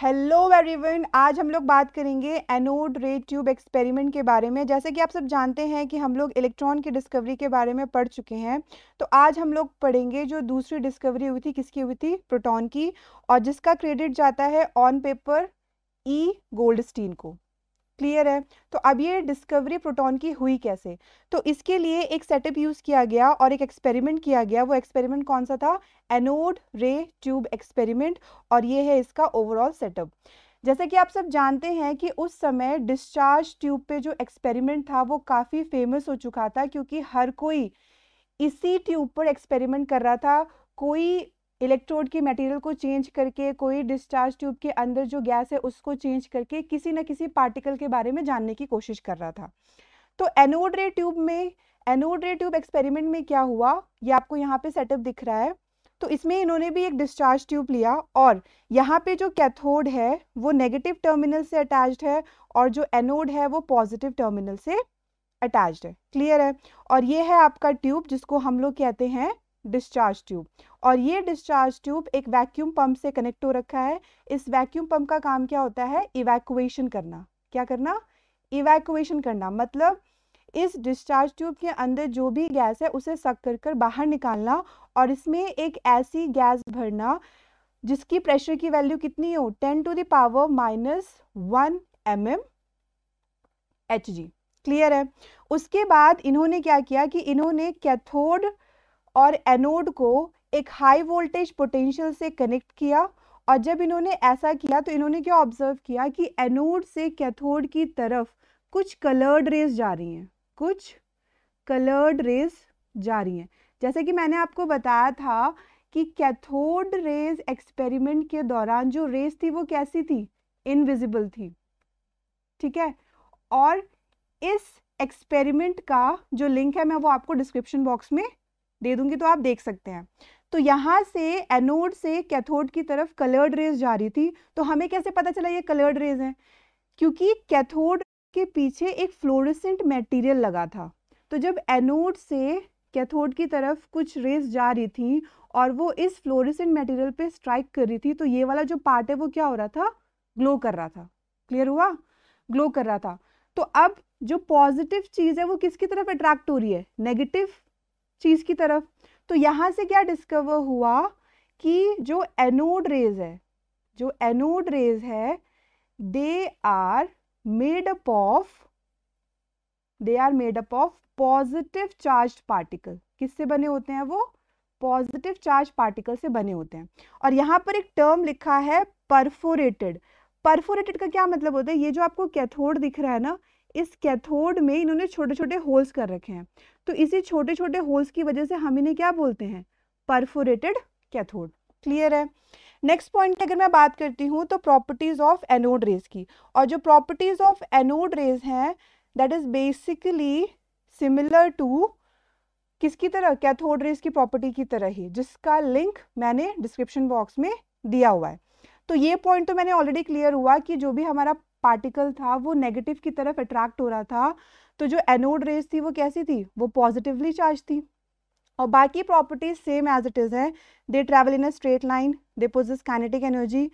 hello everyone आज हम लोग बात करेंगे एनोड रे ट्यूब एक्सपेरिमेंट के बारे में जैसे कि आप सब जानते हैं कि हम लोग इलेक्ट्रॉन की डिस्कवरी के बारे में पढ़ चुके हैं तो आज हम लोग पढ़ेंगे जो दूसरी डिस्कवरी हुई थी किसकी हुई थी प्रोटॉन की और जिसका क्रेडिट जाता है ऑन पेपर ई गोल्डस्टीन को क्लियर है तो अब ये डिस्कवरी प्रोटॉन की हुई कैसे तो इसके लिए एक सेटअप यूज़ किया गया और एक एक्सपेरिमेंट किया गया वो एक्सपेरिमेंट कौन सा था एनोड रे ट्यूब एक्सपेरिमेंट और ये है इसका ओवरऑल सेटअप जैसे कि आप सब जानते हैं कि उस समय डिस्चार्ज ट्यूब पे जो एक्सपेरिमेंट था वो काफ़ी फेमस हो चुका था क्योंकि हर कोई इसी ट्यूब पर एक्सपेरिमेंट कर रहा था कोई इलेक्ट्रोड की मटेरियल को चेंज करके कोई डिस्चार्ज ट्यूब के अंदर जो गैस है उसको चेंज करके किसी न किसी पार्टिकल के बारे में जानने की कोशिश कर रहा था तो एनोड रे ट्यूब में एनोड रे ट्यूब एक्सपेरिमेंट में क्या हुआ ये आपको यहाँ पे सेटअप दिख रहा है तो इसमें इन्होंने भी एक डिस्चार्ज ट्यूब लिया और यहाँ पे जो कैथोड है वो नेगेटिव टर्मिनल से अटैच्ड है और जो एनोड है वो पॉजिटिव टर्मिनल से अटैच्ड है क्लियर है और ये है आपका ट्यूब जिसको हम लोग कहते हैं डिस्चार्ज ट्यूब और ये डिस्चार्ज ट्यूब एक वैक्यूम पंप से कनेक्ट हो रखा है इस वैक्यूम पंप का काम क्या होता है इवैक्यूएशन करना क्या करना इवैक्यूएशन करना मतलब इस डिस्चार्ज ट्यूब के अंदर जो भी गैस है उसे सक कर कर बाहर निकालना और इसमें एक ऐसी गैस भरना जिसकी प्रेशर की वैल्यू कितनी हो ten to the power minus one M M H G clear है उसके बाद इन्होंने क्या किया कि इन्होंने कैथोड और एनोड को एक हाई वोल्टेज पोटेंशियल से कनेक्ट किया और जब इन्होंने ऐसा किया तो इन्होंने क्या ऑब्जर्व किया कि एनोड से कैथोड की तरफ कुछ कलर्ड रेज जा रही हैं कुछ कलर्ड रेज जा रही हैं जैसे कि मैंने आपको बताया था कि कैथोड रेज एक्सपेरिमेंट के दौरान जो रेज थी वो कैसी थी इनविजिबल थी ठीक है और इस एक्सपेरिमेंट का जो लिंक है मैं वो आपको डिस्क्रिप्शन बॉक्स में दे दूंगी तो आप देख सकते हैं तो यहाँ से एनोड से कैथोड की तरफ कलर्ड रेज जा रही थी तो हमें कैसे पता चला ये कलर्ड रेज हैं क्योंकि कैथोड के पीछे एक फ्लोरिसेंट मटेरियल लगा था तो जब एनोड से कैथोड की तरफ कुछ रेस जा रही थी और वो इस फ्लोरिसेंट मटेरियल पे स्ट्राइक कर रही थी तो ये वाला जो पार्ट है वो क्या हो रहा था ग्लो कर रहा था क्लियर हुआ ग्लो कर रहा था तो अब जो पॉजिटिव चीज़ है वो किसकी तरफ अट्रैक्ट हो रही है नेगेटिव चीज़ की तरफ तो यहाँ से क्या डिस्कवर हुआ कि जो एनोड रेज है जो एनोड रेज है they are made up of they are made up of positive charge particle किससे बने होते हैं वो पॉजिटिव चार्ज पार्टिकल से बने होते हैं और यहाँ पर एक टर्म लिखा है परफोरेटेड परफोरेटेड का क्या मतलब होता है ये जो आपको कैथोड दिख रहा है ना इस कैथोड में इन्होंने छोटे छोटे होल्स कर रखे हैं तो इसी छोटे छोटे होल्स की वजह से हम इन्हें क्या बोलते हैं परफोरेटेड कैथोड क्लियर है नेक्स्ट पॉइंट अगर मैं बात करती हूँ तो प्रॉपर्टीज़ ऑफ एनोड रेज की और जो प्रॉपर्टीज़ ऑफ एनोड रेज हैं that is basically similar to किसकी तरह कैथोड रेज की प्रॉपर्टी की तरह ही जिसका लिंक मैंने डिस्क्रिप्शन बॉक्स में दिया हुआ है तो ये पॉइंट तो मैंने ऑलरेडी क्लियर हुआ कि जो भी हमारा पार्टिकल था वो नेगेटिव की तरफ अट्रैक्ट हो रहा था तो जो एनोड रेस थी वो कैसी थी वो पॉजिटिवली चार्ज थी और बाकी properties same as it is है they travel in a straight line they possess kinetic energy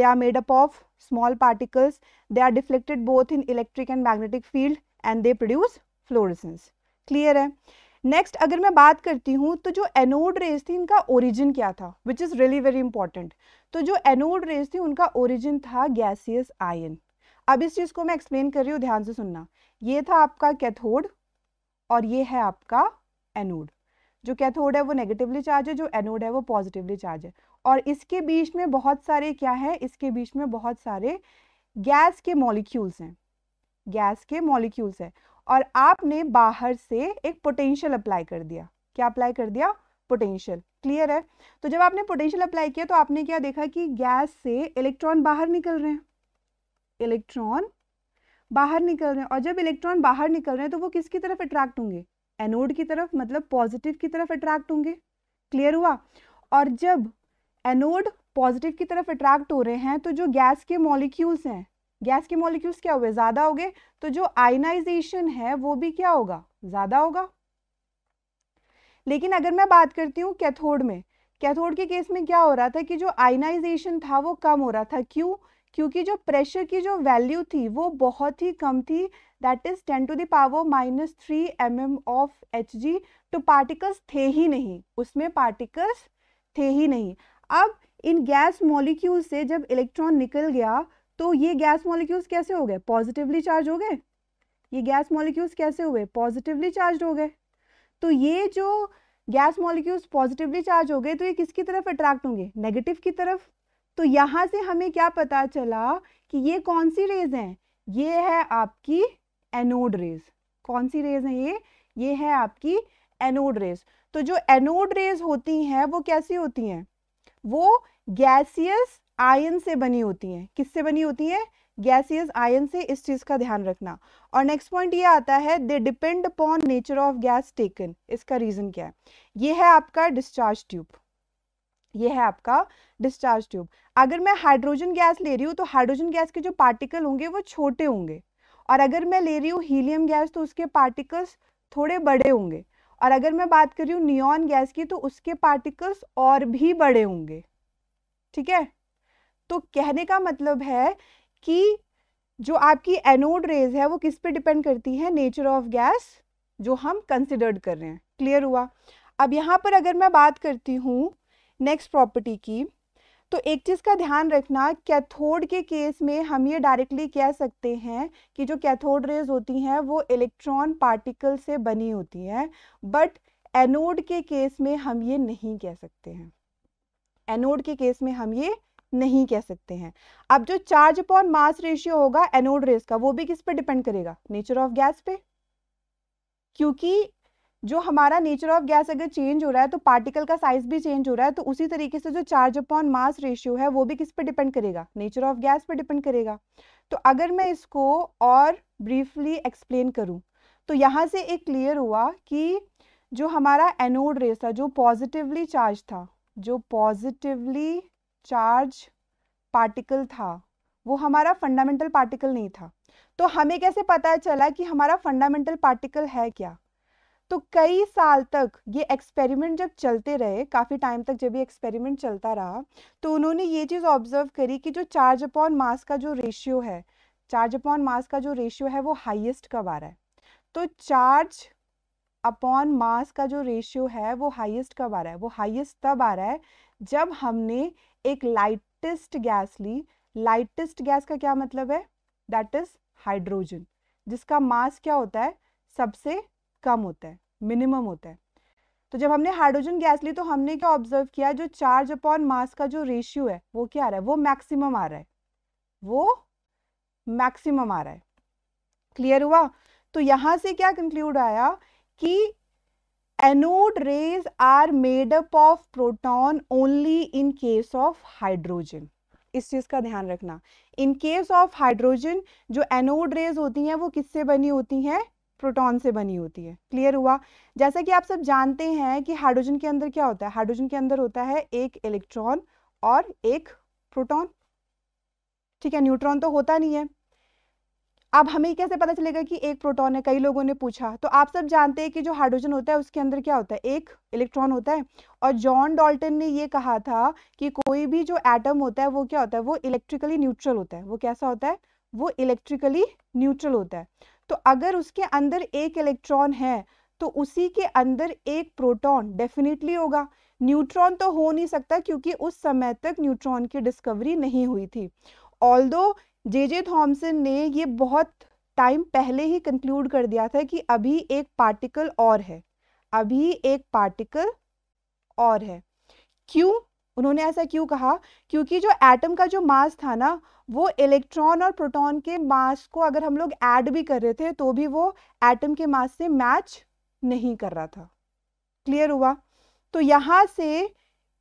they are made up of small particles they are deflected both in electric and magnetic field and they produce fluorescence clear है next अगर मैं बात करती हूँ तो जो anode rays थी इनका ओरिजिन क्या था which is really very important तो जो एनोड रेस थी उनका ओरिजिन था गैसियस आयन अब इस चीज़ को मैं एक्सप्लेन कर रही हूँ ध्यान से सुनना ये था आपका कैथोड और ये है आपका एनोड जो कैथोड है वो नेगेटिवली चार्ज है जो एनोड है वो पॉजिटिवली चार्ज है और इसके बीच में बहुत सारे क्या है इसके बीच में बहुत सारे गैस के मॉलिक्यूल्स हैं गैस के मॉलिक्यूल्स हैं और आपने बाहर से एक पोटेंशियल अप्लाई कर दिया क्या अप्लाई कर दिया पोटेंशियल क्लियर है तो जब आपने पोटेंशियल अप्लाई किया तो आपने क्या देखा कि गैस से इलेक्ट्रॉन बाहर निकल रहे हैं इलेक्ट्रॉन बाहर निकल रहे हैं और जब इलेक्ट्रॉन बाहर निकल रहे हैं तो वो किसकी तरफ अट्रैक्ट होंगे एनोड की तरफ मतलब पॉजिटिव की तरफ अट्रैक्ट होंगे क्लियर हुआ और जब एनोड पॉजिटिव की तरफ अट्रैक्ट हो रहे हैं तो जो गैस के मॉलिक्यूल्स हैं गैस के मॉलिक्यूल्स क्या हुए ज़्यादा हो गए तो जो आयनाइजेशन है वो भी क्या होगा ज़्यादा होगा लेकिन अगर मैं बात करती हूँ कैथोड में कैथोड के केस में क्या हो रहा था कि जो आयनाइजेशन था वो कम हो रहा था क्यों क्योंकि जो प्रेशर की जो वैल्यू थी वो बहुत ही कम थी that is ten to the power minus three M M of H G तो पार्टिकल्स थे ही नहीं उसमें पार्टिकल्स थे ही नहीं अब इन गैस मॉलिक्यूल से जब इलेक्ट्रॉन निकल गया तो ये गैस मॉलिक्यूल्स कैसे हो गए पॉजिटिवली चार्ज हो गए ये गैस मॉलिक्यूल्स कैसे हुए पॉजिटिवली चार्ज हो गए तो ये जो गैस मॉलिक्यूल्स पॉजिटिवली चार्ज हो गए तो ये किसकी तरफ अट्रैक्ट होंगे नेगेटिव की तरफ तो यहाँ से हमें क्या पता चला कि ये कौन सी रेज हैं ये है आपकी एनोड रेज कौन सी रेज है ये ये है आपकी एनोड रेज तो जो एनोड रेज होती हैं वो कैसी होती हैं वो गैसियस आयन से बनी होती हैं किससे बनी होती हैं गैसियस आयन से इस चीज़ का ध्यान रखना और नेक्स्ट पॉइंट ये आता है they depend upon nature of gas taken इसका रीज़न क्या है ये है आपका डिस्चार्ज ट्यूब ये है आपका डिस्चार्ज ट्यूब अगर मैं हाइड्रोजन गैस ले रही हूँ तो हाइड्रोजन गैस के जो पार्टिकल होंगे वो छोटे होंगे और अगर मैं ले रही हूँ हीलियम गैस तो उसके पार्टिकल्स थोड़े बड़े होंगे और अगर मैं बात कर रही हूँ नियॉन गैस की तो उसके पार्टिकल्स और भी बड़े होंगे ठीक है तो कहने का मतलब है कि जो आपकी एनोड रेज है वो किस पे डिपेंड करती है नेचर ऑफ गैस जो हम कंसिडर्ड कर रहे हैं क्लियर हुआ अब यहाँ पर अगर मैं बात करती हूँ नेक्स्ट प्रॉपर्टी की तो एक चीज़ का ध्यान रखना कैथोड के केस में हम ये डायरेक्टली कह सकते हैं कि जो कैथोड रेज होती हैं वो इलेक्ट्रॉन पार्टिकल से बनी होती हैं बट एनोड के केस में हम ये नहीं कह सकते हैं एनोड के केस में हम ये नहीं कह सकते हैं अब जो चार्ज अपॉन मास रेशियो होगा एनोड रेस का वो भी किस पे डिपेंड करेगा नेचर ऑफ गैस पे क्योंकि जो हमारा नेचर ऑफ गैस अगर चेंज हो रहा है तो पार्टिकल का साइज भी चेंज हो रहा है तो उसी तरीके से जो चार्ज अपॉन मास रेशियो है वो भी किस पे डिपेंड करेगा नेचर ऑफ गैस पे डिपेंड करेगा तो अगर मैं इसको और ब्रीफली एक्सप्लेन करूँ तो यहाँ से एक क्लियर हुआ कि जो हमारा एनोड रेस था जो पॉजिटिवली चार्ज था जो पॉजिटिवली चार्ज पार्टिकल था वो हमारा फंडामेंटल पार्टिकल नहीं था तो हमें कैसे पता चला कि हमारा फंडामेंटल पार्टिकल है क्या तो कई साल तक ये एक्सपेरिमेंट जब चलते रहे काफ़ी टाइम तक जब ये एक्सपेरिमेंट चलता रहा तो उन्होंने ये चीज़ ऑब्जर्व करी कि जो चार्ज अपॉन मास का जो रेशियो है चार्ज अपॉन मास का जो रेशियो है वो हाईएस्ट कब आ रहा है तो चार्ज अपॉन मास का जो रेशियो है वो हाईएस्ट कब आ रहा है वो हाईएस्ट तब आ रहा है जब हमने एक लाइटेस्ट गैस ली लाइटेस्ट गैस का क्या मतलब है दैट इज़ हाइड्रोजन जिसका मास क्या होता है सबसे कम होता है मिनिमम होता है तो जब हमने हाइड्रोजन गैस ली तो हमने क्या ऑब्जर्व किया जो चार्ज अपॉन मास का जो रेशियो है वो क्या आ रहा है वो मैक्सिमम आ रहा है वो मैक्सिमम आ रहा है क्लियर हुआ तो यहां से क्या कंक्लूड आया कि anode rays are made up of proton only in case of hydrogen इस चीज़ का ध्यान रखना इन केस ऑफ हाइड्रोजन जो एनोड रेज होती हैं वो किससे बनी होती हैं प्रोटॉन से बनी होती है क्लियर हुआ जैसा कि आप सब जानते हैं कि हाइड्रोजन के अंदर क्या होता है हाइड्रोजन के अंदर होता है एक इलेक्ट्रॉन और एक प्रोटॉन ठीक है न्यूट्रॉन तो होता नहीं है अब हमें कैसे पता चलेगा कि एक प्रोटॉन है कई लोगों ने पूछा तो आप सब जानते हैं कि जो हाइड्रोजन होता है उसके अंदर क्या होता है एक इलेक्ट्रॉन होता है और जॉन डॉल्टन ने ये कहा था कि कोई भी जो एटम होता है वो क्या होता है वो इलेक्ट्रिकली न्यूट्रल होता है वो कैसा होता है वो इलेक्ट्रिकली न्यूट्रल होता है तो अगर उसके अंदर एक इलेक्ट्रॉन है तो उसी के अंदर एक प्रोटॉन डेफिनेटली होगा न्यूट्रॉन तो हो नहीं सकता क्योंकि उस समय तक न्यूट्रॉन की डिस्कवरी नहीं हुई थी ऑल दो जे जे थॉम्सन ने ये बहुत टाइम पहले ही कंक्लूड कर दिया था कि अभी एक पार्टिकल और है अभी एक पार्टिकल और है क्यों उन्होंने ऐसा क्यों कहा क्योंकि जो एटम का जो मास था ना वो इलेक्ट्रॉन और प्रोटॉन के मास को अगर हम लोग ऐड भी कर रहे थे तो भी वो एटम के मास से मैच नहीं कर रहा था क्लियर हुआ तो यहाँ से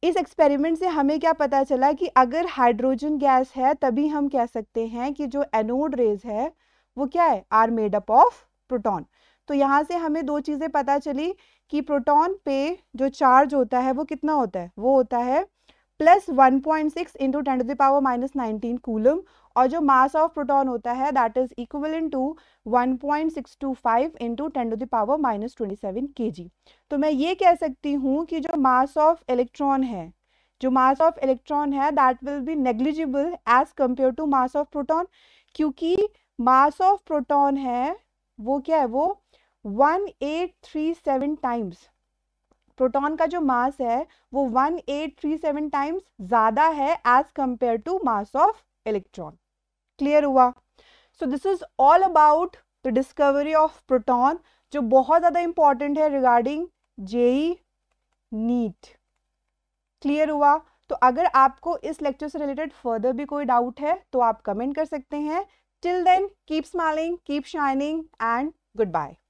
इस एक्सपेरिमेंट से हमें क्या पता चला कि अगर हाइड्रोजन गैस है तभी हम कह सकते हैं कि जो एनोड रेज है वो क्या है are made up of proton तो यहाँ से हमें दो चीज़ें पता चली कि प्रोटॉन पे जो चार्ज होता है वो कितना होता है वो होता है plus 1.6 point six into ten to the power minus nineteen coulomb और जो मास ऑफ प्रोटोन होता है that is equal into one point six two five into ten to the power minus twenty seven K G तो मैं ये कह सकती हूँ कि जो मास ऑफ इलेक्ट्रॉन है जो मास ऑफ इलेक्ट्रॉन है that will be negligible as compare to mass of proton क्योंकि मास ऑफ प्रोटोन है वो क्या है वो one eight three seven times proton का जो मास है वो 1837 टाइम्स ज़्यादा है as compare to mass of electron clear हुआ so this is all about the discovery of proton जो बहुत ज़्यादा इंपॉर्टेंट है रिगार्डिंग जेई नीट क्लियर हुआ तो अगर आपको इस लेक्चर से रिलेटेड फर्दर भी कोई डाउट है तो आप कमेंट कर सकते हैं till then keep smiling keep shining and good bye